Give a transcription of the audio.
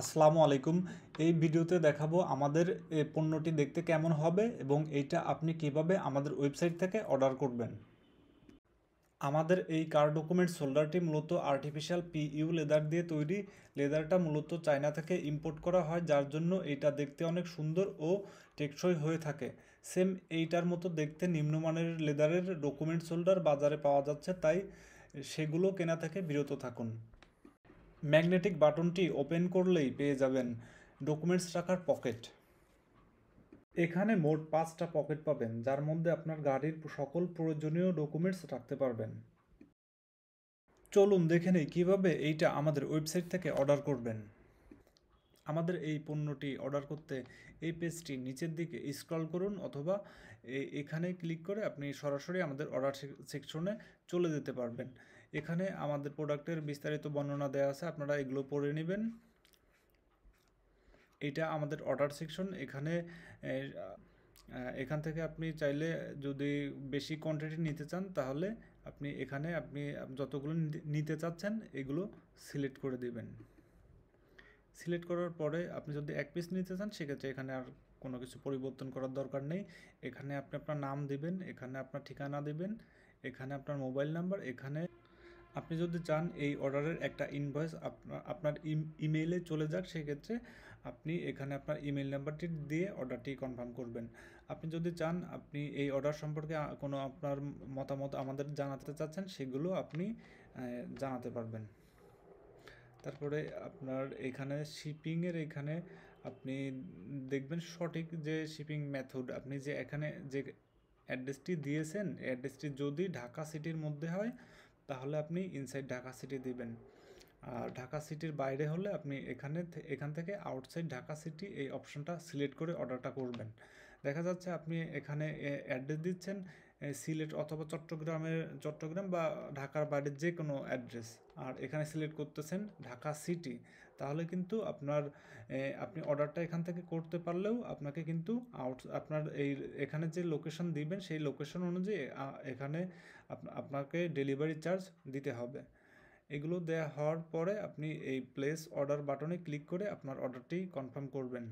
আসসালামু আলাইকুম এই ভিডিওতে দেখাবো আমাদের পণ্যটি দেখতে কেমন হবে এবং এইটা আপনি কিভাবে আমাদের ওয়েবসাইট থেকে অর্ডার করবেন আমাদের এই কার ডকুমেন্ট সোল্ডারটি মূলত আর্টিফিশিয়াল পিইউ লেদার দিয়ে তৈরি লেদারটা মূলত চায়না থেকে ইম্পোর্ট করা হয় যার জন্য এটা দেখতে অনেক সুন্দর ও টেকসই হয়ে থাকে সেম এইটার মতো দেখতে নিম্নমানের লেদারের ডকুমেন্ট সোল্ডার বাজারে পাওয়া যাচ্ছে তাই সেগুলো কেনা থেকে বিরত থাকুন ম্যাগনেটিক বাটনটি ওপেন করলেই পেয়ে যাবেন ডকুমেন্টস রাখার পকেট এখানে মোট পাঁচটা পকেট পাবেন যার মধ্যে আপনার গাড়ির সকল প্রয়োজনীয় ডকুমেন্টস রাখতে পারবেন চলুন দেখে নেই কীভাবে এইটা আমাদের ওয়েবসাইট থেকে অর্ডার করবেন আমাদের এই পণ্যটি অর্ডার করতে এই পেজটি নিচের দিকে স্ক্রল করুন অথবা এখানে ক্লিক করে আপনি সরাসরি আমাদের অর্ডার সেকশনে চলে যেতে পারবেন এখানে আমাদের প্রোডাক্টের বিস্তারিত বর্ণনা দেওয়া আছে আপনারা এগুলো পড়ে নেবেন এটা আমাদের অর্ডার সেকশন এখানে এখান থেকে আপনি চাইলে যদি বেশি কোয়ান্টিটি নিতে চান তাহলে আপনি এখানে আপনি যতগুলো নিতে চাচ্ছেন এগুলো সিলেক্ট করে দেবেন সিলেক্ট করার পরে আপনি যদি এক পিস নিতে চান সেক্ষেত্রে এখানে আর কোনো কিছু পরিবর্তন করার দরকার নেই এখানে আপনি আপনার নাম দিবেন এখানে আপনার ঠিকানা দিবেন এখানে আপনার মোবাইল নাম্বার এখানে আপনি যদি চান এই অর্ডারের একটা ইনভয়েস আপনার আপনার ইমেইলে চলে যাক সেক্ষেত্রে আপনি এখানে আপনার ইমেল নাম্বারটি দিয়ে অর্ডারটি কনফার্ম করবেন আপনি যদি চান আপনি এই অর্ডার সম্পর্কে কোনো আপনার মতামত আমাদের জানাতে চাচ্ছেন সেগুলো আপনি জানাতে পারবেন তারপরে আপনার এখানে শিপিংয়ের এখানে আপনি দেখবেন সঠিক যে শিপিং মেথড আপনি যে এখানে যে অ্যাড্রেসটি দিয়েছেন অ্যাড্রেসটি যদি ঢাকা সিটির মধ্যে হয় তাহলে আপনি ইনসাইড ঢাকা সিটি দিবেন আর ঢাকা সিটির বাইরে হলে আপনি এখানে এখান থেকে আউটসাইড ঢাকা সিটি এই অপশনটা সিলেক্ট করে অর্ডারটা করবেন দেখা যাচ্ছে আপনি এখানে অ্যাড্রেস দিচ্ছেন সিলেট অথবা চট্টগ্রামের চট্টগ্রাম বা ঢাকার বাইরের যে কোনো অ্যাড্রেস আর এখানে সিলেক্ট করতেছেন ঢাকা সিটি তাহলে কিন্তু আপনার আপনি অর্ডারটা এখান থেকে করতে পারলেও আপনাকে কিন্তু আউট আপনার এই এখানে যে লোকেশন দিবেন সেই লোকেশন অনুযায়ী এখানে আপনাকে ডেলিভারি চার্জ দিতে হবে এগুলো দেওয়া হওয়ার পরে আপনি এই প্লেস অর্ডার বাটনে ক্লিক করে আপনার অর্ডারটি কনফার্ম করবেন